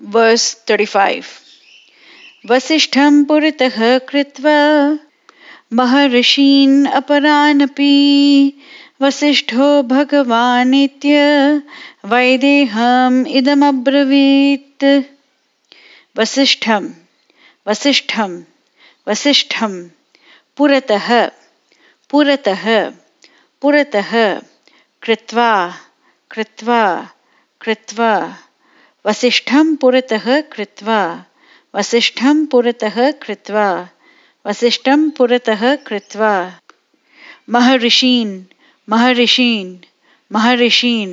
verse 35 वसिष्ठं पुरतः कृत्वा महर्षीन् अपरानपि वसिष्ठो भगवानित्य वैदेहम् इदमब्रवीत् वसिष्ठं वसिष्ठं वसिष्ठं पुरतः पुरतः पुरतः कृत्वा कृत्वा कृत्वा वसिष्ठं पुरतः कृत्वा वसिष्ठं पुरतः कृत्वा वसिष्ठं पुरतः कृत्वा महर्षीन् महर्षीन् महर्षीन्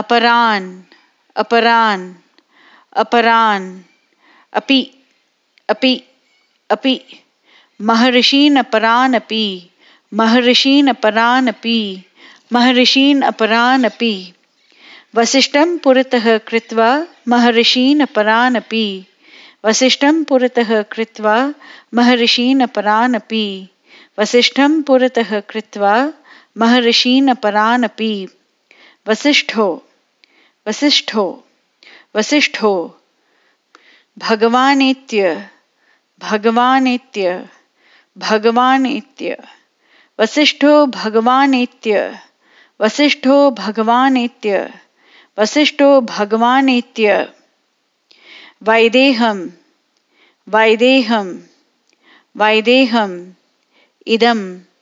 अपरान् अपरान् अपरान् अपि अपि अपि महर्षीन् अपरान् अपि महर्षीन् अपरान् अपि महर्षीन् अपरान् अपि वसिष्ठं पुरतः कृत्वा महर्षीन् अपरानपि वसिष्ठं पुरतः कृत्वा महर्षीन् अपरानपि वसिष्ठं पुरतः कृत्वा महर्षीन् अपरानपि वसिष्ठो वसिष्ठो वसिष्ठो भगवानेत्य भगवानेत्य भगवानेत्य वसिष्ठो भगवानेत्य वसिष्ठो भगवानेत्य वसिष्ठो भगवान इत्य वैदेहम वैदेहम वैदेहम् अब्रवीत अब्रवीत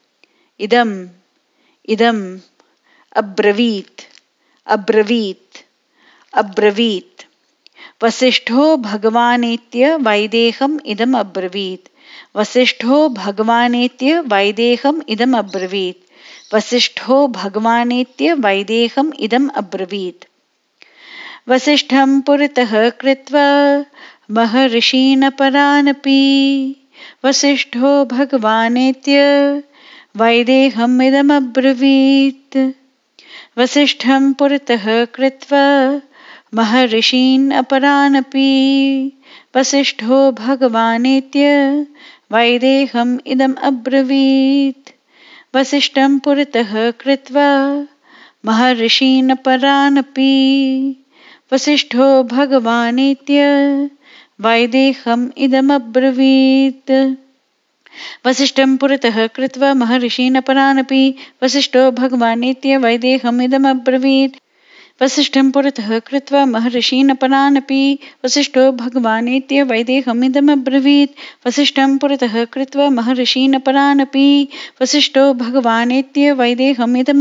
इदम् अब्रवीत् अब्रवीत् अब्रवीत् वसिष्ठो भगवानेत्य वैदेहम् इदम् अब्रवीत् वसिष्ठो भगवानेत्य वैदेहम् इदम् अब्रवीत् वसिष्ठो भगवानेत्य वैदेहम् इदम अब्रवीत वसिष्ठं पुरतः कृत्वा महर्षीन परानपि वसिष्ठो भगवानेत्य वैदेहमिदमब्रवीत् वसिष्ठं पुरतः कृत्वा महर्षीन् अपरानपि वसिष्ठो भगवानेत्य वैदेहम् इदम् अब्रवीत् वसिष्ठं पुरतः कृत्वा महर्षीन् अपरानपि वसिष्ठो भगवानेत्य वैदेहम् इदमब्रवीत् वसिष्ठं पुरतः कृत्वा महर्षीनपरानपि वसिष्ठो भगवानेत्य वैदेहमिदमब्रवीत् वसिष्ठं पुरतः कृत्वा महर्षीनपरानपि वसिष्ठो भगवानेत्य वैदेहमिदमब्रवीत् वसिष्ठं पुरतः कृत्वा महर्षीनपरानपि वसिष्ठो भगवानेत्य वैदेहमिदमब्रवीत्